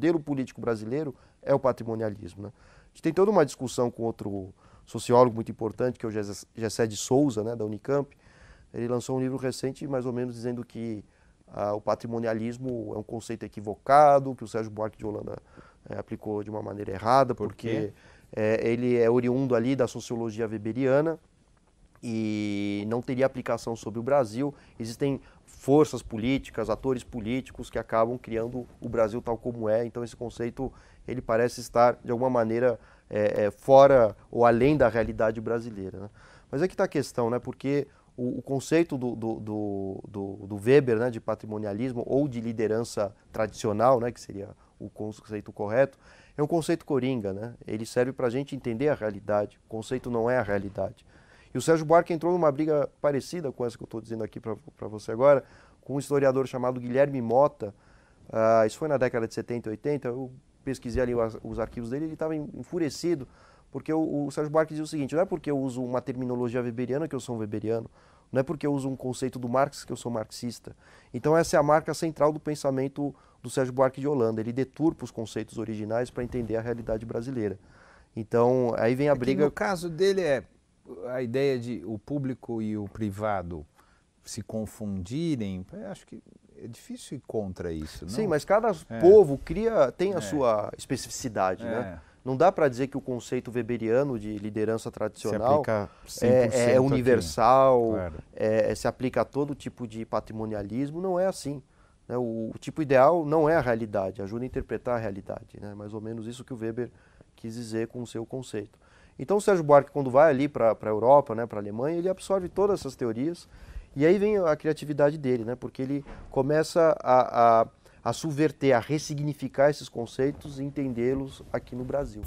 modelo político brasileiro é o patrimonialismo. Né? A gente tem toda uma discussão com outro sociólogo muito importante, que é o Gessé de Souza, né, da Unicamp. Ele lançou um livro recente, mais ou menos, dizendo que ah, o patrimonialismo é um conceito equivocado, que o Sérgio Buarque de Holanda é, aplicou de uma maneira errada, Por porque é, ele é oriundo ali da sociologia weberiana e não teria aplicação sobre o Brasil. Existem forças políticas, atores políticos que acabam criando o Brasil tal como é. Então esse conceito ele parece estar de alguma maneira é, é, fora ou além da realidade brasileira. Né? Mas é que está a questão, né? Porque o, o conceito do, do, do, do, Weber, né, de patrimonialismo ou de liderança tradicional, né, que seria o conceito correto, é um conceito coringa, né? Ele serve para a gente entender a realidade. O conceito não é a realidade. E o Sérgio Buarque entrou numa briga parecida com essa que eu estou dizendo aqui para você agora, com um historiador chamado Guilherme Mota. Uh, isso foi na década de 70, 80. Eu pesquisei ali os, os arquivos dele, ele estava enfurecido, porque o, o Sérgio Buarque dizia o seguinte: não é porque eu uso uma terminologia weberiana que eu sou um weberiano, não é porque eu uso um conceito do Marx que eu sou marxista. Então, essa é a marca central do pensamento do Sérgio Buarque de Holanda. Ele deturpa os conceitos originais para entender a realidade brasileira. Então, aí vem a é briga. no caso dele é a ideia de o público e o privado se confundirem, acho que é difícil ir contra isso. Não? Sim, mas cada é. povo cria, tem a é. sua especificidade, né? é. né? Não dá para dizer que o conceito weberiano de liderança tradicional é, é universal, claro. É, é, se aplica a todo tipo de patrimonialismo, não é assim. Né? O, o, tipo ideal não é a realidade, ajuda a interpretar a realidade. Né? Mais ou menos isso que o Weber quis dizer com o seu conceito. Então o Sérgio Buarque, quando vai ali para a Europa, né, para a Alemanha, ele absorve todas essas teorias e aí vem a criatividade dele, né, porque ele começa a, a, a subverter, a ressignificar esses conceitos e entendê-los aqui no Brasil.